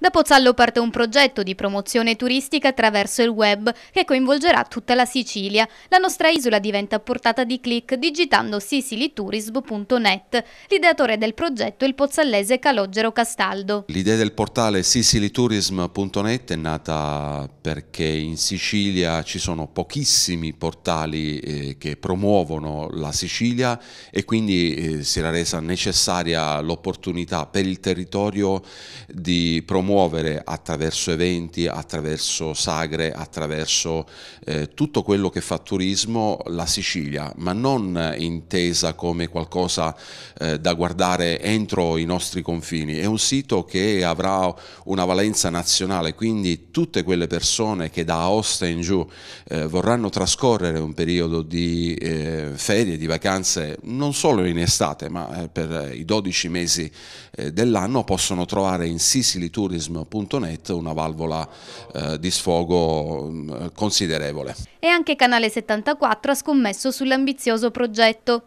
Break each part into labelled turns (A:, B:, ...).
A: Da Pozzallo parte un progetto di promozione turistica attraverso il web che coinvolgerà tutta la Sicilia. La nostra isola diventa portata di click digitando sicilitourism.net. L'ideatore del progetto è il pozzallese Calogero Castaldo.
B: L'idea del portale sicilitourism.net è nata perché in Sicilia ci sono pochissimi portali eh, che promuovono la Sicilia e quindi eh, si era resa necessaria l'opportunità per il territorio di promuovere muovere attraverso eventi, attraverso sagre, attraverso eh, tutto quello che fa turismo la Sicilia, ma non intesa come qualcosa eh, da guardare entro i nostri confini. È un sito che avrà una valenza nazionale, quindi tutte quelle persone che da Aosta in giù eh, vorranno trascorrere un periodo di eh, ferie, di vacanze, non solo in estate, ma eh, per i 12 mesi eh, dell'anno possono trovare in Sicily Tour turism.net una valvola eh, di sfogo mm, considerevole.
A: E anche Canale 74 ha scommesso sull'ambizioso progetto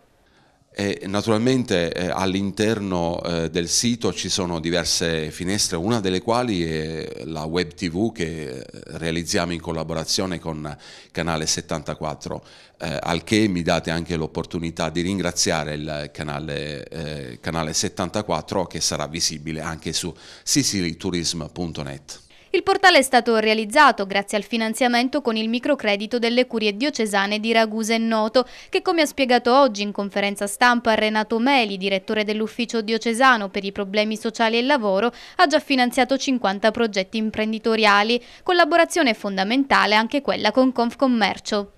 B: e naturalmente eh, all'interno eh, del sito ci sono diverse finestre, una delle quali è la web tv che eh, realizziamo in collaborazione con Canale 74, eh, al che mi date anche l'opportunità di ringraziare il canale, eh, canale 74 che sarà visibile anche su sicilitourism.net.
A: Il portale è stato realizzato grazie al finanziamento con il microcredito delle curie diocesane di Ragusa e Noto, che come ha spiegato oggi in conferenza stampa Renato Meli, direttore dell'ufficio diocesano per i problemi sociali e lavoro, ha già finanziato 50 progetti imprenditoriali, collaborazione fondamentale anche quella con Confcommercio.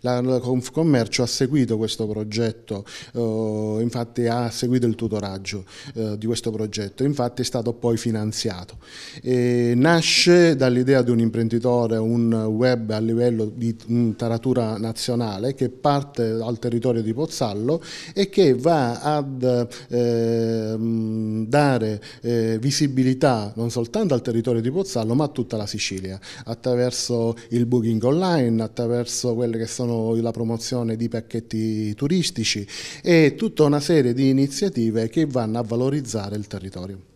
C: La, la Confcommercio ha seguito questo progetto, eh, infatti ha seguito il tutoraggio eh, di questo progetto, infatti è stato poi finanziato. E nasce dall'idea di un imprenditore, un web a livello di mm, taratura nazionale che parte dal territorio di Pozzallo e che va ad ehm, eh, dare visibilità non soltanto al territorio di Pozzallo ma a tutta la Sicilia attraverso il booking online, attraverso quella quelle che sono la promozione di pacchetti turistici e tutta una serie di iniziative che vanno a valorizzare il territorio.